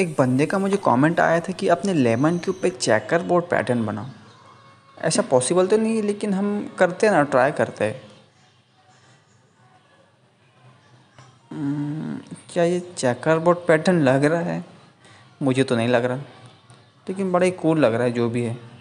एक बंदे का मुझे कमेंट आया था कि अपने लेमन के ऊपर चेकर बोर्ड पैटर्न बनाओ ऐसा पॉसिबल तो नहीं है लेकिन हम करते हैं ना ट्राई करते hmm, क्या ये चेकर बोर्ड पैटर्न लग रहा है मुझे तो नहीं लग रहा लेकिन बड़ा ही कूल लग रहा है जो भी है